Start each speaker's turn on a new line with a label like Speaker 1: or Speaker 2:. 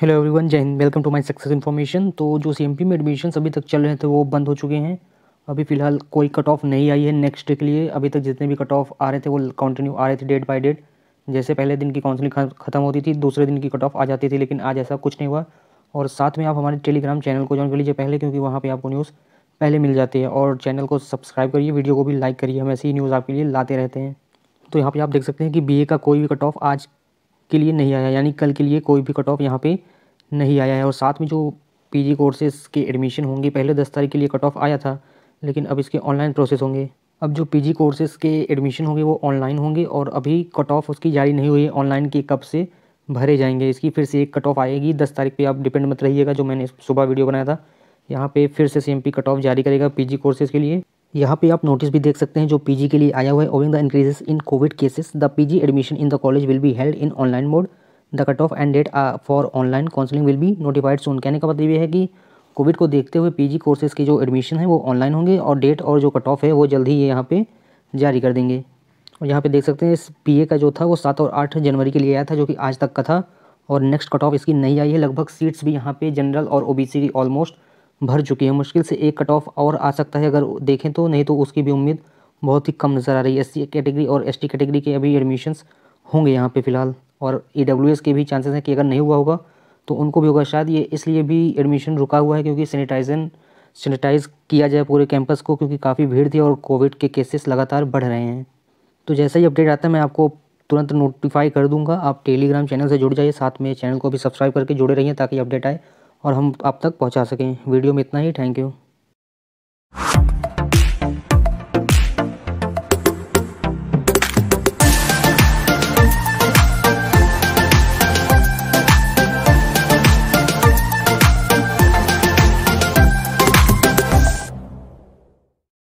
Speaker 1: hello everyone Jai Hind welcome to my success information तो जो CMP में एडमिशन अभी तक चल रहे थे वो बंद हो चुके हैं अभी फ़िलहाल कोई कट ऑफ नहीं आई है नेक्स्ट डे के लिए अभी तक जितने भी कट ऑफ आ रहे थे वो कंटिन्यू आ रहे थे डेट बाय डेट जैसे पहले दिन की काउंसलिंग खत्म होती थी दूसरे दिन की कट ऑफ आ जाती थी लेकिन आज ऐसा कुछ नहीं हुआ और साथ में आप हमारे टेलीग्राम चैनल को ज्वाइन कर लीजिए पहले क्योंकि वहाँ पर आपको न्यूज़ पहले मिल जाती है और चैनल को सब्सक्राइब करिए वीडियो को भी लाइक करिए हम ऐसी न्यूज़ आपके लिए लाते रहते हैं तो यहाँ पर आप देख सकते हैं कि बी का कोई भी कट ऑफ आज के लिए नहीं आया यानी कल के लिए कोई भी कट ऑफ यहाँ पे नहीं आया है और साथ में जो पीजी कोर्सेज़ के एडमिशन होंगे पहले दस तारीख के लिए कट ऑफ आया था लेकिन अब इसके ऑनलाइन प्रोसेस होंगे अब जो पीजी कोर्सेज़ के एडमिशन होंगे वो ऑनलाइन होंगे और अभी कट ऑफ उसकी जारी नहीं हुई है ऑनलाइन के कब से भरे जाएंगे इसकी फिर से एक कट ऑफ आएगी दस तारीख पे आप डिपेंड मत रहिएगा जो मैंने सुबह वीडियो बनाया था यहाँ पे फिर से सीएमपी कट ऑफ जारी करेगा पीजी कोर्सेज़ के लिए यहाँ पे आप नोटिस भी देख सकते हैं जो पीजी के लिए आया हुआ है owing the increases in COVID cases the PG admission in the college will be held in online mode the cut off end date for online counselling will be notified soon कहने का मतलब यह है कि कोविड को देखते हुए PG courses के जो एडमिशन है वो ऑनलाइन होंगे और डेट और जो कट ऑफ है वो जल्द ही यहाँ पे जारी कर देंगे और यहाँ पे देख सकते हैं इस पीए का जो था वो सात और आठ जनवरी के लिए आया था जो कि आज तक का था और नेक्स्ट कट ऑफ इसकी नहीं आई है लगभग सीट्स भी यहाँ पे जनरल और ओ की ऑलमोस्ट भर चुकी है मुश्किल से एक कट ऑफ और आ सकता है अगर देखें तो नहीं तो उसकी भी उम्मीद बहुत ही कम नज़र आ रही है एस कैटेगरी और एस कैटेगरी के अभी एडमिशन्स होंगे यहाँ पर फ़िलहाल और ई के भी चांसेस हैं कि अगर नहीं हुआ होगा तो उनको भी होगा शायद ये इसलिए भी एडमिशन रुका हुआ है क्योंकि सैनिटाइजन सैनिटाइज किया जाए पूरे कैंपस को क्योंकि काफ़ी भीड़ थी और कोविड के केसेस लगातार बढ़ रहे हैं तो जैसा ही अपडेट आता है मैं आपको तुरंत नोटिफाई कर दूंगा आप टेलीग्राम चैनल से जुड़ जाइए साथ में चैनल को भी सब्सक्राइब करके जुड़े रहिए ताकि अपडेट आए और हम आप तक पहुंचा सकें वीडियो में इतना ही थैंक यू